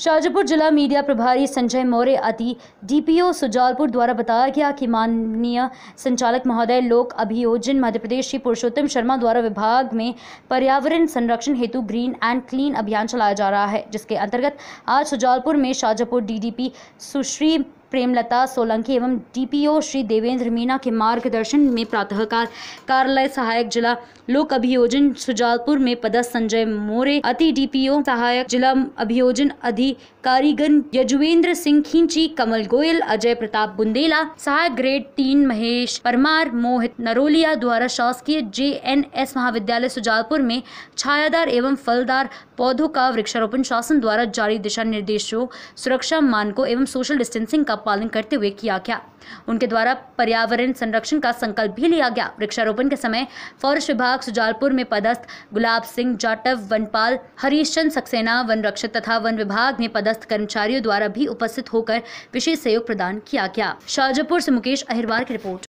शाहजहापुर जिला मीडिया प्रभारी संजय मौर्य अति डीपीओ सुजालपुर द्वारा बताया गया कि माननीय संचालक महोदय लोक अभियोजन मध्य प्रदेश श्री पुरुषोत्तम शर्मा द्वारा विभाग में पर्यावरण संरक्षण हेतु ग्रीन एंड क्लीन अभियान चलाया जा रहा है जिसके अंतर्गत आज सुजालपुर में शाहजहापुर डीडीपी सुश्री प्रेमलता सोलंकी एवं डीपीओ श्री देवेंद्र मीणा के मार्गदर्शन में प्रातःकाल कार्यालय सहायक जिला लोक अभियोजन सुजालपुर में पदस्थ संजय मोरे अति डीपीओ सहायक जिला अभियोजन अधिकारीगण यजुवेंद्र सिंह खींची कमल गोयल अजय प्रताप बुंदेला सहायक ग्रेड तीन महेश परमार मोहित नरोलिया द्वारा शासकीय जे एन एस महाविद्यालय सुजालपुर में छायादार एवं फलदार पौधों का वृक्षारोपण शासन द्वारा जारी दिशा निर्देशों सुरक्षा मानकों एवं सोशल डिस्टेंसिंग का पालन करते हुए किया गया उनके द्वारा पर्यावरण संरक्षण का संकल्प भी लिया गया वृक्षारोपण के समय फॉरेस्ट विभाग सुजालपुर में पदस्थ गुलाब सिंह जाटव वनपाल हरीशचंद सक्सेना वन रक्षक तथा वन विभाग में पदस्थ कर्मचारियों द्वारा भी उपस्थित होकर विशेष सहयोग प्रदान किया गया शाहजहापुर से मुकेश अहिरवार की रिपोर्ट